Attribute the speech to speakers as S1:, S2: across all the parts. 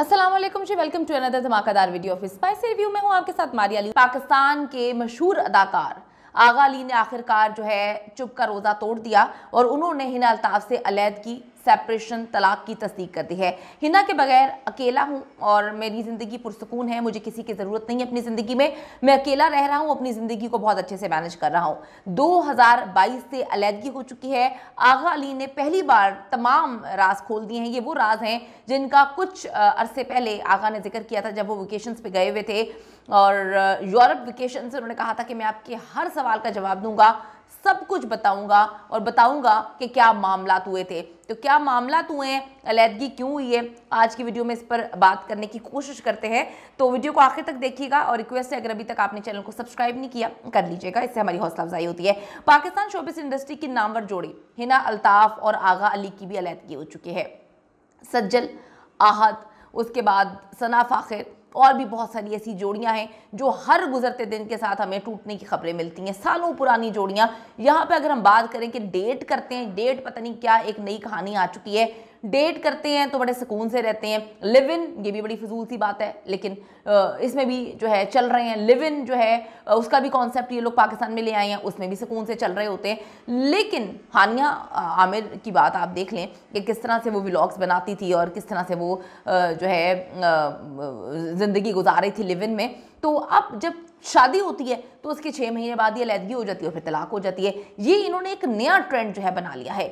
S1: Aslam ji welcome to another धमाकेदार video of spicy review में हूँ आपके साथ मारिया अली पाकिस्तान के मशहूर अदाकार आगा अली ने आखिरकार जो है चुप का रोज़ा तोड़ दिया और उन्होंने हिना अलताफ़ से अलैद की सेपरेशन तलाक की तस्दीक कर दी है हिना के बगैर अकेला हूँ और मेरी ज़िंदगी पुरसकून है मुझे किसी की ज़रूरत नहीं है अपनी ज़िंदगी में मैं अकेला रह रहा हूँ अपनी ज़िंदगी को बहुत अच्छे से मैनेज कर रहा हूँ 2022 से अलीहदगी हो चुकी है आगा अली ने पहली बार तमाम राज खोल दिए हैं ये वो राज हैं जिनका कुछ अरसे पहले आगा ने जिक्र किया था जब वो वेकेशंस पर गए हुए थे और यूरोप वेकेशन से उन्होंने कहा था कि मैं आपके हर सवाल का जवाब दूँगा सब कुछ बताऊंगा और बताऊंगा कि क्या मामला हुए थे तो क्या मामला हुए हैं अलीदगी क्यों हुई है आज की वीडियो में इस पर बात करने की कोशिश करते हैं तो वीडियो को आखिर तक देखिएगा और रिक्वेस्ट है अगर अभी तक आपने चैनल को सब्सक्राइब नहीं किया कर लीजिएगा इससे हमारी हौसला अफजाई होती है पाकिस्तान शोबिस इंडस्ट्री की नामवर जोड़ी हिना अल्ताफ और आगा अली की भी अलीदगी हो चुकी है सज्जल आहद उसके बाद सना फ़ाखिर और भी बहुत सारी ऐसी जोड़ियां हैं जो हर गुजरते दिन के साथ हमें टूटने की खबरें मिलती हैं सालों पुरानी जोड़ियां यहाँ पे अगर हम बात करें कि डेट करते हैं डेट पता नहीं क्या एक नई कहानी आ चुकी है डेट करते हैं तो बड़े सुकून से रहते हैं लिव इन ये भी बड़ी फजूल सी बात है लेकिन इसमें भी जो है चल रहे हैं लिव इन जो है उसका भी कॉन्सेप्ट ये लोग पाकिस्तान में ले आए हैं उसमें भी सुकून से चल रहे होते हैं लेकिन हानिया आमिर की बात आप देख लें कि किस तरह से वो व्लॉग्स बनाती थी और किस तरह से वो जो है ज़िंदगी गुजार रही थी लिव इन में तो अब जब शादी होती है तो उसके छः महीने बाद ये अलहदगी हो जाती है और फिर तलाक हो जाती है ये इन्होंने एक नया ट्रेंड जो है बना लिया है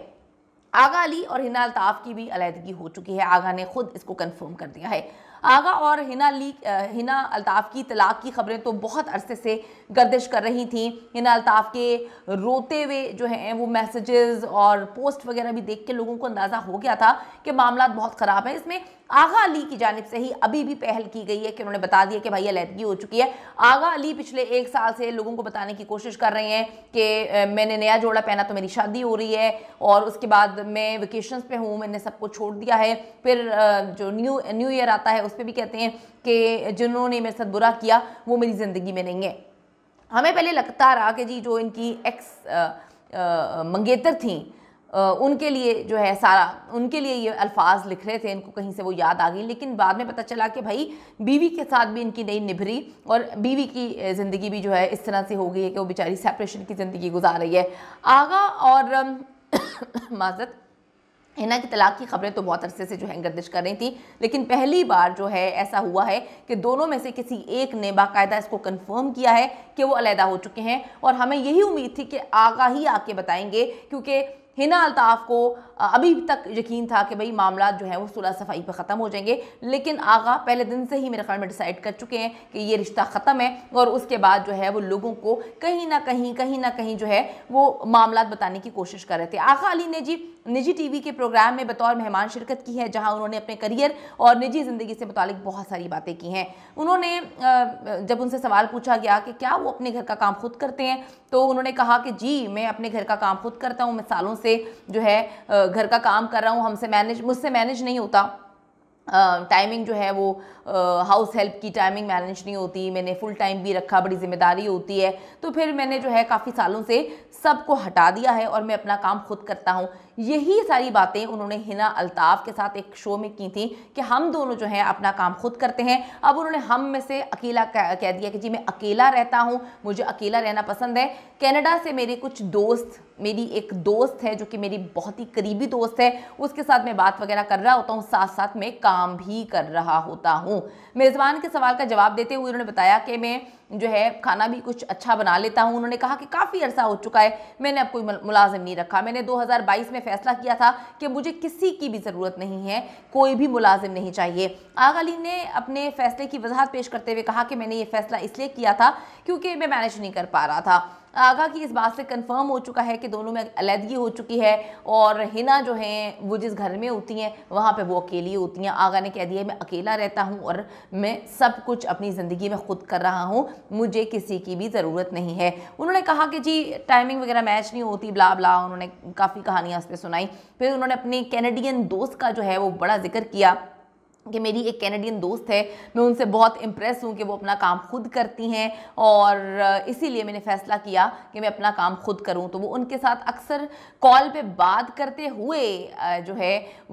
S1: आगा अली और हिना अल्ताफ की भी अलीहदगी हो चुकी है आगा ने खुद इसको कन्फर्म कर दिया है आगा और हिना ली हिना अल्ताफ की तलाक की खबरें तो बहुत अरसे से गर्दिश कर रही थी इन अल्ताफ के रोते हुए जो हैं वो मैसेजेस और पोस्ट वगैरह भी देख के लोगों को अंदाज़ा हो गया था कि मामला बहुत ख़राब है इसमें आगा अली की जानब से ही अभी भी पहल की गई है कि उन्होंने बता दिया कि भाई अलीहदगी हो चुकी है आगा अली पिछले एक साल से लोगों को बताने की कोशिश कर रहे हैं कि मैंने नया जोड़ा पहना तो मेरी शादी हो रही है और उसके बाद मैं वेकेशंस पे हूँ मैंने सबको छोड़ दिया है फिर जो न्यू न्यू ईयर आता है उस पर भी कहते हैं कि जिन्होंने मेरे साथ बुरा किया वो मेरी ज़िंदगी में नहीं है हमें पहले लगता रहा कि जी जो इनकी एक्स मंगेतर थी आ, उनके लिए जो है सारा उनके लिए ये अल्फाज लिख रहे थे इनको कहीं से वो याद आ गई लेकिन बाद में पता चला कि भाई बीवी के साथ भी इनकी नई निभरी और बीवी की ज़िंदगी भी जो है इस तरह से हो गई है कि वो बेचारी सेपरेशन की ज़िंदगी गुजार रही है आगा और माजत हिना की तलाक की खबरें तो बहुत अरसे से जो है गर्दिश कर रही थी लेकिन पहली बार जो है ऐसा हुआ है कि दोनों में से किसी एक ने बाकायदा इसको कंफर्म किया है कि वो अलहदा हो चुके हैं और हमें यही उम्मीद थी कि आगा ही आके बताएंगे क्योंकि हिना अल्ताफ़ को अभी तक यकीन था कि भाई मामला जो है वो सुलह सफाई पर ख़त्म हो जाएंगे लेकिन आगा पहले दिन से ही मेरे ख्याल में डिसाइड कर चुके हैं कि ये रिश्ता ख़त्म है और उसके बाद जो है वो लोगों को कहीं ना कहीं कहीं ना कहीं जो है वो मामला बताने की कोशिश कर रहे थे आगा अली ने जी निजी टी के प्रोग्राम में बतौर मेहमान शिरकत की है जहाँ उन्होंने अपने करियर और निजी ज़िंदगी से मुतल बहुत सारी बातें की हैं उन्होंने जब उनसे सवाल पूछा गया कि क्या वो अपने घर का काम खुद करते हैं तो उन्होंने कहा कि जी मैं अपने घर का काम खुद करता हूँ मैं सालों से से जो है घर का काम कर रहा हूँ हमसे मैनेज मुझसे मैनेज नहीं होता टाइमिंग uh, जो है वो हाउस uh, हेल्प की टाइमिंग मैनेज नहीं होती मैंने फुल टाइम भी रखा बड़ी जिम्मेदारी होती है तो फिर मैंने जो है काफ़ी सालों से सबको हटा दिया है और मैं अपना काम खुद करता हूँ यही सारी बातें उन्होंने हिना अल्ताफ के साथ एक शो में की थी कि हम दोनों जो है अपना काम खुद करते हैं अब उन्होंने हम में से अकेला कह दिया कि जी मैं अकेला रहता हूँ मुझे अकेला रहना पसंद है कैनेडा से मेरे कुछ दोस्त मेरी एक दोस्त है जो कि मेरी बहुत ही करीबी दोस्त है उसके साथ मैं बात वगैरह कर रहा होता हूँ साथ साथ में काम भी कर रहा होता हूँ मेज़बान के सवाल का जवाब देते हुए उन्होंने बताया कि मैं जो है खाना भी कुछ अच्छा बना लेता हूँ उन्होंने कहा कि काफ़ी अर्सा हो चुका है मैंने अब कोई मुलाजिम नहीं रखा मैंने 2022 में फ़ैसला किया था कि मुझे किसी की भी ज़रूरत नहीं है कोई भी मुलाजिम नहीं चाहिए आग अली ने अपने फ़ैसले की वजाहत पेश करते हुए कहा कि मैंने ये फ़ैसला इसलिए किया था क्योंकि मैं मैनेज नहीं कर पा रहा था आगा की इस बात से कंफर्म हो चुका है कि दोनों में अलहदगी हो चुकी है और हिना जो हैं वो जिस घर में होती हैं वहाँ पे वो अकेली होती हैं आगा ने कह दिया मैं अकेला रहता हूँ और मैं सब कुछ अपनी ज़िंदगी में ख़ुद कर रहा हूँ मुझे किसी की भी ज़रूरत नहीं है उन्होंने कहा कि जी टाइमिंग वगैरह मैच नहीं होती ब्ला ब्ला उन्होंने काफ़ी कहानियाँ उस पर सुनाई फिर उन्होंने अपने कैनेडियन दोस्त का जो है वो बड़ा जिक्र किया कि मेरी एक कैनेडियन दोस्त है मैं उनसे बहुत इम्प्रेस हूँ कि वो अपना काम खुद करती हैं और इसीलिए मैंने फ़ैसला किया कि मैं अपना काम खुद करूँ तो वो उनके साथ अक्सर कॉल पे बात करते हुए जो है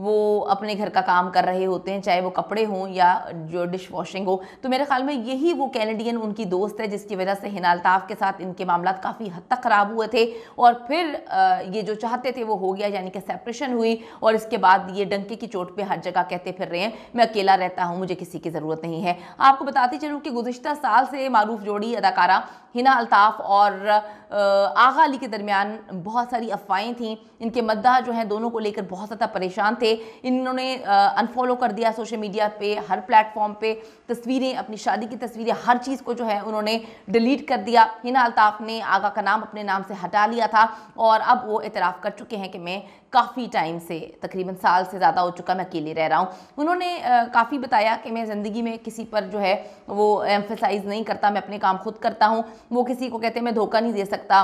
S1: वो अपने घर का काम कर रहे होते हैं चाहे वो कपड़े हों या जो डिश वॉशिंग हो तो मेरे ख्याल में यही वो कैनेडियन उनकी दोस्त है जिसकी वजह से हिनालताफ के साथ इनके मामला काफ़ी हद तक ख़राब हुए थे और फिर ये जो चाहते थे वो हो गया यानी कि सेपरेशन हुई और इसके बाद ये डंके की चोट पर हर जगह कहते फिर रहे हैं मैं अकेला रहता हूँ मुझे किसी की ज़रूरत नहीं है आपको बताती चलूँ कि गुजशत साल से मरूफ जोड़ी अदाकारा हिना अल्ताफ़ और आगा अली के दरमियान बहुत सारी अफवाहें थीं इनके मद्दा जो हैं दोनों को लेकर बहुत ज़्यादा परेशान थे इन्होंने अनफॉलो कर दिया सोशल मीडिया पे हर प्लेटफॉर्म पे तस्वीरें अपनी शादी की तस्वीरें हर चीज़ को जो है उन्होंने डिलीट कर दिया हिना अल्ताफ़ ने आगा का नाम अपने नाम से हटा लिया था और अब वो इतराफ़ कर चुके हैं कि मैं काफ़ी टाइम से तकरीबन साल से ज़्यादा हो चुका मैं अकेले रह रहा हूँ उन्होंने काफ़ी बताया कि मैं ज़िंदगी में किसी पर जो है वो एम्फेसाइज़ नहीं करता मैं अपने काम खुद करता हूँ वो किसी को कहते हैं मैं धोखा नहीं दे सकता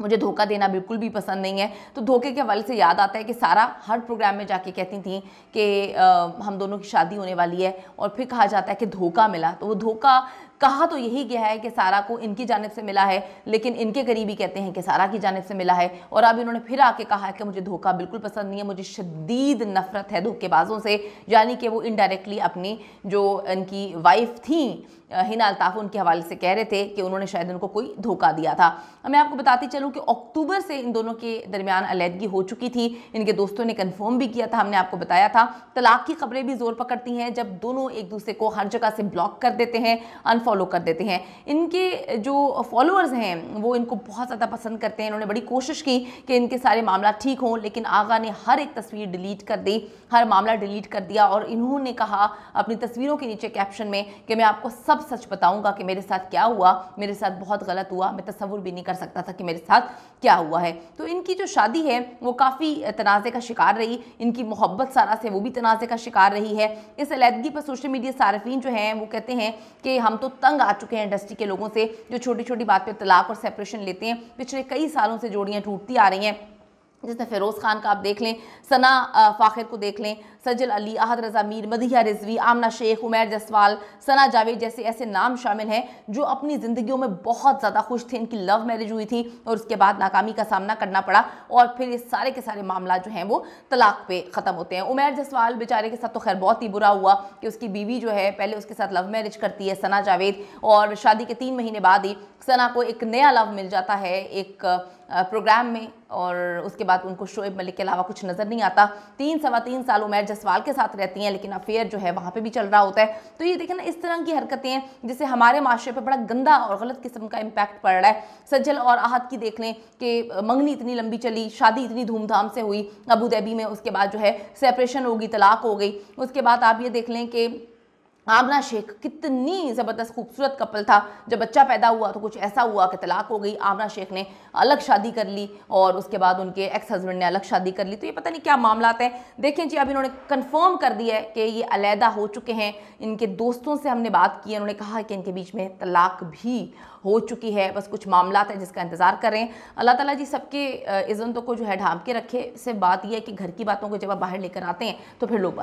S1: मुझे धोखा देना बिल्कुल भी पसंद नहीं है तो धोखे के हवाले से याद आता है कि सारा हर प्रोग्राम में जाके कहती थी कि हम दोनों की शादी होने वाली है और फिर कहा जाता है कि धोखा मिला तो वो धोखा कहा तो यही गया है कि सारा को इनकी जानब से मिला है लेकिन इनके करीबी कहते हैं कि सारा की जानब से मिला है और अब इन्होंने फिर आके कहा है कि मुझे धोखा बिल्कुल पसंद नहीं है मुझे शदीद नफरत है धोखेबाजों से यानी कि वो इनडायरेक्टली अपनी जो इनकी वाइफ थी हिना अल्ताफ़ उनके हवाले से कह रहे थे कि उन्होंने शायद उनको कोई धोखा दिया था मैं आपको बताती चलूँ कि अक्टूबर से इन दोनों के दरमियान अलीदगी हो चुकी थी इनके दोस्तों ने कन्फर्म भी किया था हमने आपको बताया था तलाक की खबरें भी जोर पकड़ती हैं जब दोनों एक दूसरे को हर जगह से ब्लॉक कर देते हैं अनफॉर्च फॉलो कर देते हैं इनके जो फॉलोअर्स हैं वो इनको बहुत ज़्यादा पसंद करते हैं इन्होंने बड़ी कोशिश की कि इनके सारे मामला ठीक हों लेकिन आगा ने हर एक तस्वीर डिलीट कर दी हर मामला डिलीट कर दिया और इन्होंने कहा अपनी तस्वीरों के नीचे कैप्शन में कि मैं आपको सब सच बताऊँगा कि मेरे साथ क्या हुआ मेरे साथ बहुत गलत हुआ मैं तस्वुर भी नहीं कर सकता था कि मेरे साथ क्या हुआ है तो इनकी जो शादी है वो काफ़ी तनाज़े का शिकार रही इनकी मोहब्बत सारा से वो भी तनाज़े का शिकार रही है इस अलीदगी पर सोशल मीडिया सार्फिन जो हैं वो कहते हैं कि हम तो तंग आ चुके हैं इंडस्ट्री के लोगों से जो छोटी छोटी बात पर तलाक और सेपरेशन लेते हैं पिछले कई सालों से जोड़ियाँ टूटती आ रही हैं जिसमें फ़िरोज़ खान का आप देख लें सना फ़ाखिर को देख लें सजल अली अहद रज़ा मीर मदिया रिजवी आमना शेख उमैर जसवाल सना जावेद जैसे ऐसे नाम शामिल हैं जो अपनी ज़िंदगियों में बहुत ज़्यादा खुश थे इनकी लव मैरिज हुई थी और उसके बाद नाकामी का सामना करना पड़ा और फिर ये सारे के सारे मामला जो हैं वो तलाक पे ख़त्म होते हैं उमैर जसवाल बेचारे के साथ तो खैर बहुत ही बुरा हुआ कि उसकी बीवी जो है पहले उसके साथ लव मैरिज करती है सना जावेद और शादी के तीन महीने बाद ही सना को एक नया लव मिल जाता है एक प्रोग्राम में और उसके बाद उनको शोएब मलिक के अलावा कुछ नज़र नहीं आता तीन सवा तीन साल उमैर जसवाल के साथ रहती हैं लेकिन अफेयर जो है वहाँ पे भी चल रहा होता है तो ये देखें ना इस तरह की हरकतें हैं जिससे हमारे माशरे पर बड़ा गंदा और गलत किस्म का इम्पैक्ट पड़ रहा है सज्जल और आहत की देख लें कि मंगनी इतनी लंबी चली शादी इतनी धूमधाम से हुई अबू धाबी में उसके बाद जो है सेपरेशन होगी तलाक हो गई उसके बाद आप ये देख लें कि आमना शेख कितनी ज़बरदस्त खूबसूरत कपल था जब बच्चा पैदा हुआ तो कुछ ऐसा हुआ कि तलाक हो गई आमना शेख ने अलग शादी कर ली और उसके बाद उनके एक्स हस्बैंड ने अलग शादी कर ली तो ये पता नहीं क्या मामला हैं देखें जी अब इन्होंने कंफर्म कर दिया है कि ये अलहदा हो चुके हैं इनके दोस्तों से हमने बात की उन्होंने कहा कि इनके बीच में तलाक भी हो चुकी है बस कुछ मामला हैं जिसका इंतज़ार कर रहे हैं अल्लाह ताला जी सबके इज्जतों को जो है ढांप के रखे सिर्फ बात यह है कि घर की बातों को जब आप बाहर लेकर आते हैं तो फिर लोग बात